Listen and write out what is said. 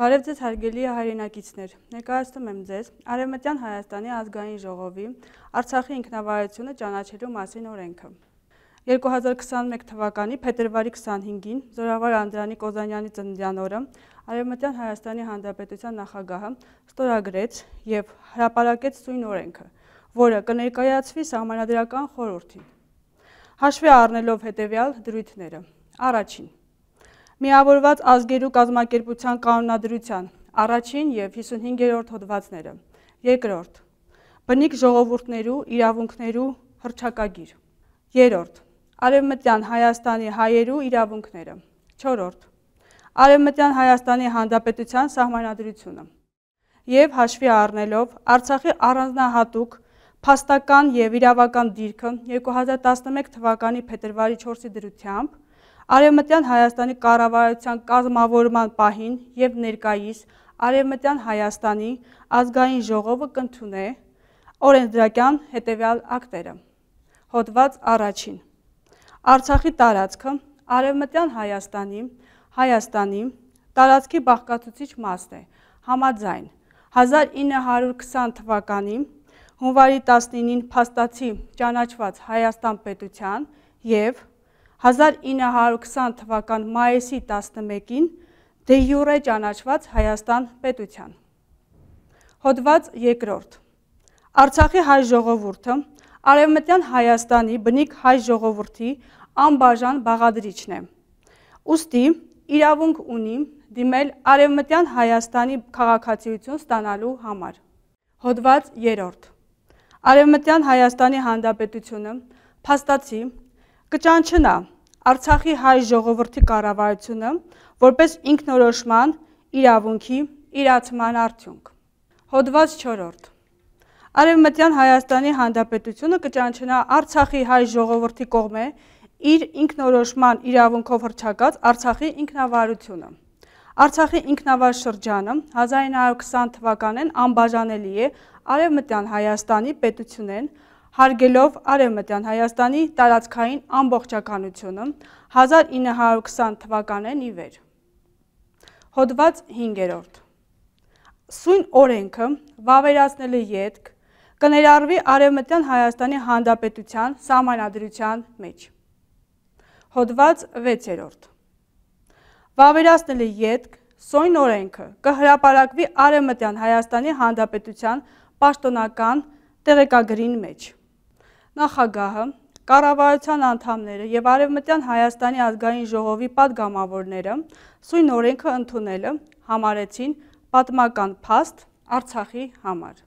Բարև ձեզ հարգելի հայրենակիցներ։ Ներկայացնում եմ ձեզ Արևմտյան Հայաստանի ազգային ժողովի Արցախի ինքնավարությունը ճանաչելու մասին օրենքը։ 2021 թվականի փետրվարի 25-ին Զորավար Անդրանիկ Օզանյանի ծննդյանօրը Արևմտյան Հայաստանի Հանրապետության նախագահը ստորագրեց եւ հրապարակեց սույն օրենքը, որը կներկայացվի համանդրական խորհրդին։ Հաշվի առնելով հետեւյալ դրույթները. առաջին միավորված ազգերու կազմակերպության կանոնադրության, առաջին և 55-երորդ հոդվածները, երկրորդ, բնիկ ժողովուրդներու իրավունքներու հրճակագիր, երորդ, արևմտյան Հայաստանի հայերու իրավունքները, չորորդ, արևմտյան Հայաստանի Հանդապետության սահմանադրությունը և հաշվի արնելով արցախի առանձնահատուկ պաստական և իրավական դիրքը 2011 թվականի պետրվարի 4-ի դրությամբ Արևմտյան Հայաստանի կառավարության կազմավորման պահին եւ ներկայիս Արևմտյան Հայաստանի ազգային ժողովը կընդունե օրենսդրական հետեւյալ ակտերը։ Հոդված առաջին։ Արցախի տարածքը Արևմտյան Հայաստանի Հայաստանի տարածքի բաղկացուցիչ մասն է համաձայն 1920 թվականի հունվարի 19-ին փաստացի ճանաչված Հայաստան պետության եւ 1920 թվական մայիսի 11-ին դե յուրե ճանաչված Հայաստան պետության։ Հոդված 2-րդ։ Արցախի հայ ժողովուրդը Արևմտյան Հայաստանի բնիկ հայ ժողովրդի անբաժան բաղադրիչն է։ Ոստի իրավունք ունի դիմել Արևմտյան Հայաստանի քաղաքացիություն ստանալու համար։ Հոդված 3-րդ։ Արևմտյան Հայաստանի Հանրապետությունը փաստացի կճանչնա Արցախի հայ ժողովրդի կառավարությունը որպես ինքնորոշման իրավունքի իրացման արդյունք։ Հոդված 4 Արևմտյան Հայաստանի Հանրապետությունը կճանչնա Արցախի հայ ժողովրդի կողմէ իր ինքնորոշման իրավունքով հրճակած Արցախի ինքնավարությունը։ Արցախի ինքնավար շրջանը 1920 թվականին անբաժանելի է Արևմտյան Հայաստանի պետությունեն, հարգելով արևմտյան Հայաստանի տարածքային ամբողջականությունը 1920 թվականեն ի վեր։ Հոդված 5-րդ։ Սույն օրենքը վավերացնելու յետք կներառվի արևմտյան Հայաստանի Հանրապետության սահմանադրության մեջ։ Հոդված 6-րդ։ Վավերացնելու յետք Սույն օրենքը կհրապարակվի արևմտյան Հայաստանի Հանրապետության պաշտոնական տեղեկագրին մեջ նախագահը, կառավարության անդամները եւ Արևմտյան Հայաստանի ազգային ժողովի падգամավորները սույն օրենքը ընդունելը համարեցին պատմական փաստ Արցախի համար։